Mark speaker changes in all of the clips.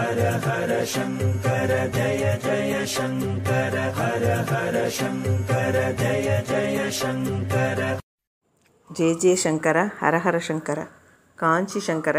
Speaker 1: ஹர ஹர சங்கர ஜய ஜய சங்கர ஹர ஹர சங்கர ஜய ஜய சங்கர ஜெய ஜெய சங்கர ஹரஹர சங்கர காஞ்சி சங்கர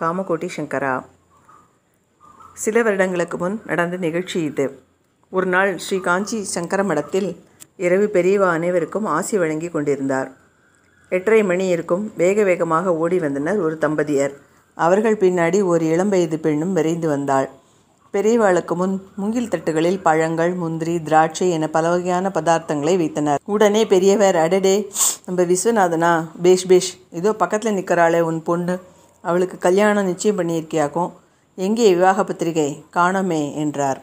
Speaker 1: காமகோட்டி சங்கரா சில வருடங்களுக்கு முன் நடந்த நிகழ்ச்சி இது ஒரு நாள் ஸ்ரீ காஞ்சி சங்கர மடத்தில் இரவு பெரியவா அனைவருக்கும் ஆசி வழங்கி கொண்டிருந்தார் எட்டரை மணி இருக்கும் வேக வேகமாக ஓடி வந்தனர் ஒரு தம்பதியர் அவர்கள் பின்னாடி ஒரு இளம்பயது பெண்ணும் விரைந்து வந்தாள் பெரியவாளுக்கு முன் முங்கில் தட்டுகளில் பழங்கள் முந்திரி திராட்சை என பல வகையான பதார்த்தங்களை வைத்தனர் உடனே பெரியவர் அடடே நம்ம விஸ்வநாதனா பேஷ் பேஷ் இதோ பக்கத்தில் நிற்கிறாளே உன் பொண்ணு அவளுக்கு கல்யாணம் நிச்சயம் பண்ணியிருக்கியாக்கும் எங்கே விவாக பத்திரிகை காணோமே என்றார்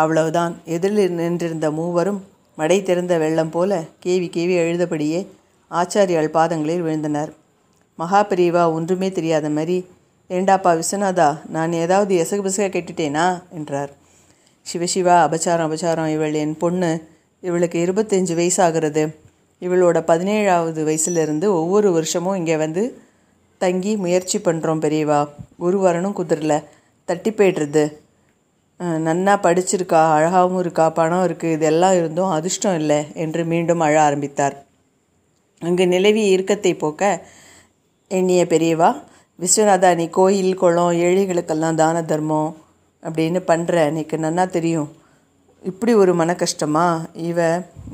Speaker 1: அவ்வளவுதான் எதிரில் நின்றிருந்த மூவரும் மடை திறந்த வெள்ளம் போல கேவி கேவி எழுதபடியே ஆச்சாரியால் பாதங்களில் விழுந்தனர் மகாபிரிவா ஒன்றுமே தெரியாத மாதிரி ஏண்டாப்பா விஸ்வநாதா நான் ஏதாவது எசகு பிசக கெட்டுட்டேனா என்றார் சிவசிவா அபச்சாரம் அபச்சாரம் இவள் என் பொண்ணு இவளுக்கு இருபத்தஞ்சு வயசாகிறது இவளோட பதினேழாவது வயசுலேருந்து ஒவ்வொரு வருஷமும் இங்கே வந்து தங்கி முயற்சி பண்ணுறோம் பெரியவா ஒரு வரணும் குதிரல தட்டி போய்டுறது நன்னா படிச்சிருக்கா அழகாகவும் இருக்கா பணம் இருக்குது இதெல்லாம் இருந்தும் அதிர்ஷ்டம் இல்லை என்று மீண்டும் அழ ஆரம்பித்தார் அங்கு நிலவிய இறுக்கத்தை போக்க எண்ணிய பெரியவா விஸ்வநாதா நீ கோயில் குளம் ஏழைகளுக்கெல்லாம் தான தர்மம் அப்படின்னு பண்ணுற அன்றைக்கி நன்னா தெரியும் இப்படி ஒரு மன கஷ்டமா இவ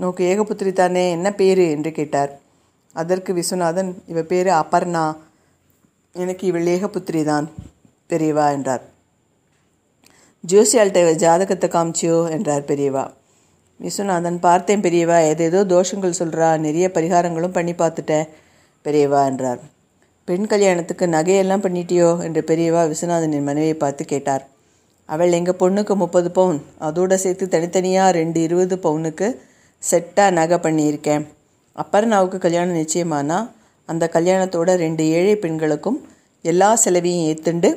Speaker 1: நோக்கு ஏகபுத்திரி தானே என்ன பேர் என்று கேட்டார் அதற்கு விஸ்வநாதன் இவ பேர் அபர்ணா எனக்கு இவள் ஏகபுத்திரி தான் பெரியவா என்றார் ஜோசியால்கிட்ட இவள் ஜாதகத்தை காமிச்சியோ என்றார் பெரியவா விஸ்வநாதன் பார்த்தேன் பெரியவா ஏதேதோ தோஷங்கள் சொல்கிறா நிறைய பரிகாரங்களும் பண்ணி பார்த்துட்டேன் பெரியவா என்றார் பெண் கல்யாணத்துக்கு நகையெல்லாம் பண்ணிட்டியோ என்று பெரியவா விஸ்வநாதனின் மனைவியை பார்த்து கேட்டார் அவள் எங்கள் பொண்ணுக்கு முப்பது பவுன் அதோடு சேர்த்து தனித்தனியாக ரெண்டு இருபது பவுனுக்கு செட்டாக நகை பண்ணியிருக்கேன் நாவுக்கு கல்யாணம் நிச்சயமானா அந்த கல்யாணத்தோட ரெண்டு ஏழை பெண்களுக்கும் எல்லா செலவையும் ஏற்றுண்டு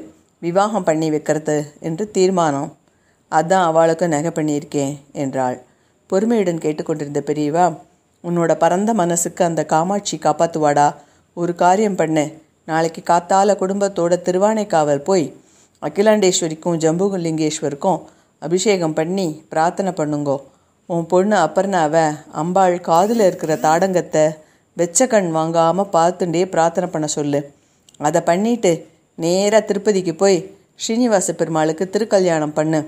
Speaker 1: விவாகம் பண்ணி வைக்கிறது என்று தீர்மானம் அதான் அவளுக்கு நகை பண்ணியிருக்கேன் என்றாள் பொறுமையுடன் கேட்டுக்கொண்டிருந்த பெரியவா உன்னோட பரந்த மனசுக்கு அந்த காமாட்சி காப்பாற்றுவாடா ஒரு காரியம் பண்ண நாளைக்கு காத்தால குடும்பத்தோட திருவானைக்காவல் போய் அகிலாண்டேஸ்வரிக்கும் ஜம்புலிங்கேஸ்வருக்கும் அபிஷேகம் பண்ணி பிரார்த்தனை பண்ணுங்கோ உன் பொண்ணு அப்பர்ணாவை அம்பாள் காதில் இருக்கிற தாடங்கத்தை வெச்ச கண் வாங்காமல் பார்த்துட்டே பிரார்த்தனை பண்ண சொல்லு அதை பண்ணிட்டு நேராக திருப்பதிக்கு போய் ஸ்ரீனிவாச பெருமாளுக்கு திருக்கல்யாணம் பண்ணு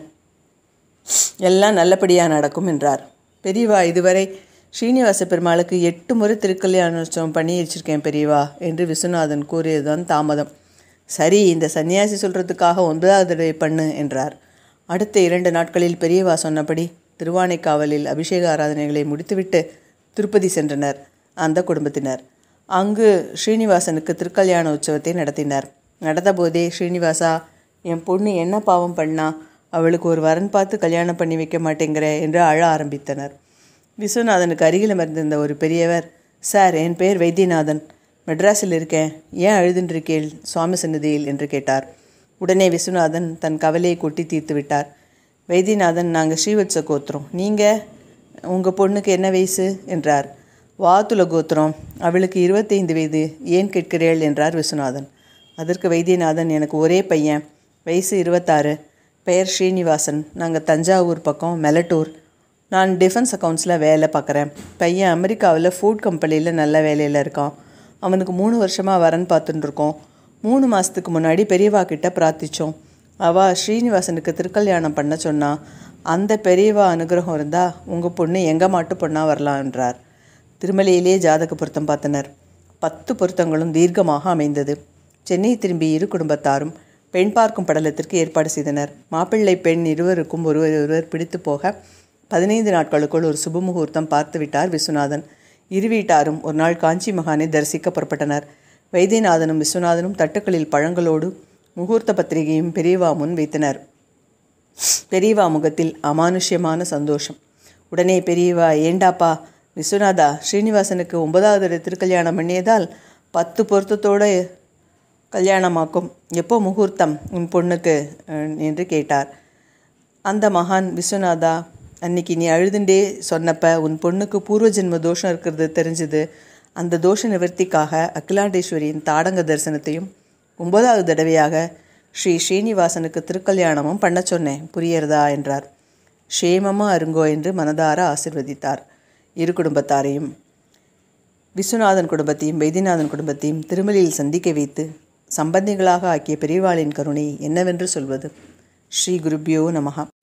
Speaker 1: எல்லாம் நல்லபடியாக நடக்கும் என்றார் பெரியவா இதுவரை ஸ்ரீனிவாச பெருமாளுக்கு எட்டு முறை திருக்கல்யாணோற்சவம் பண்ணி வச்சிருக்கேன் பெரியவா என்று விஸ்வநாதன் கூறியதுதான் தாமதம் சரி இந்த சன்னியாசி சொல்கிறதுக்காக ஒன்பதாவது தடவை பண்ணு என்றார் அடுத்த இரண்டு நாட்களில் பெரியவா சொன்னபடி திருவானைக்காவலில் அபிஷேக ஆராதனைகளை முடித்துவிட்டு திருப்பதி சென்றனர் அந்த குடும்பத்தினர் அங்கு ஸ்ரீனிவாசனுக்கு திருக்கல்யாண உற்சவத்தை நடத்தினர் நடந்தபோதே ஸ்ரீனிவாசா என் பொண்ணு என்ன பாவம் பண்ணா அவளுக்கு ஒரு வரன் பார்த்து கல்யாணம் பண்ணி வைக்க மாட்டேங்கிற என்று அழ ஆரம்பித்தனர் விஸ்வநாதனுக்கு அருகில் மறந்திருந்த ஒரு பெரியவர் சார் என் பெயர் வைத்தியநாதன் மெட்ராஸில் இருக்கேன் ஏன் அழுதுன்றிருக்கேள் சுவாமி சன்னதியில் என்று கேட்டார் உடனே விஸ்வநாதன் தன் கவலையை கொட்டி தீர்த்து விட்டார் வைத்தியநாதன் நாங்கள் ஸ்ரீவத்ச கோத்திரம் நீங்கள் உங்கள் பொண்ணுக்கு என்ன வயசு என்றார் வாத்துல கோத்திரம் அவளுக்கு இருபத்தைந்து வயது ஏன் கேட்கிறேள் என்றார் விஸ்வநாதன் அதற்கு வைத்தியநாதன் எனக்கு ஒரே பையன் வயசு இருபத்தாறு பெயர் ஸ்ரீனிவாசன் நாங்கள் தஞ்சாவூர் பக்கம் மெலட்டூர் நான் டிஃபென்ஸ் அக்கௌண்ட்ஸில் வேலை பார்க்குறேன் பையன் அமெரிக்காவில் ஃபுட் கம்பெனியில் நல்ல வேலையில் இருக்கான் அவனுக்கு மூணு வருஷமாக வரன்னு பார்த்துட்டுருக்கோம் மூணு மாதத்துக்கு முன்னாடி பெரியவா கிட்ட பிரார்த்தித்தோம் அவள் ஸ்ரீனிவாசனுக்கு திருக்கல்யாணம் பண்ண சொன்னா அந்த பெரியவா அனுகிரகம் இருந்தால் உங்கள் பொண்ணு எங்கள் மாட்டு பொண்ணாக வரலாம் என்றார் திருமலையிலே ஜாதக பொருத்தம் பார்த்தனர் பத்து பொருத்தங்களும் தீர்க்கமாக அமைந்தது சென்னை திரும்பி இரு குடும்பத்தாரும் பெண் பார்க்கும் படலத்திற்கு ஏற்பாடு செய்தனர் மாப்பிள்ளை பெண் இருவருக்கும் ஒருவர் ஒருவர் பிடித்து போக பதினைந்து நாட்களுக்குள் ஒரு சுபமுகூர்த்தம் பார்த்துவிட்டார் விஸ்வநாதன் இரு வீட்டாரும் ஒரு நாள் காஞ்சி மகானை தரிசிக்க புறப்பட்டனர் வைத்தியநாதனும் விஸ்வநாதனும் தட்டுக்களில் பழங்களோடு முகூர்த்த பத்திரிகையும் பெரியவா முன் வைத்தனர் பெரியவா முகத்தில் அமானுஷ்யமான சந்தோஷம் உடனே பெரியவா ஏண்டாப்பா விஸ்வநாதா ஸ்ரீனிவாசனுக்கு ஒன்பதாவது திருக்கல்யாணம் பண்ணியதால் பத்து பொருத்தத்தோடு கல்யாணமாக்கும் எப்போ முகூர்த்தம் உன் பொண்ணுக்கு என்று கேட்டார் அந்த மகான் விஸ்வநாதா அன்னைக்கு நீ அழுதுண்டே சொன்னப்ப உன் பொண்ணுக்கு பூர்வ ஜென்ம தோஷம் இருக்கிறது தெரிஞ்சுது அந்த தோஷ நிவர்த்திக்காக அகிலாண்டேஸ்வரியின் தாடங்க தரிசனத்தையும் ஒன்பதாவது தடவையாக ஸ்ரீ ஸ்ரீனிவாசனுக்கு திருக்கல்யாணமும் பண்ண சொன்னேன் புரியறதா என்றார் ஷேமமா அருங்கோ என்று மனதார ஆசிர்வதித்தார் இரு குடும்பத்தாரையும் விஸ்வநாதன் குடும்பத்தையும் வைத்தியநாதன் குடும்பத்தையும் திருமலையில் சந்திக்க வைத்து சம்பந்திகளாக ஆக்கிய பெரியவாளின் கருணை என்னவென்று சொல்வது ஸ்ரீ குருபியோ நமகா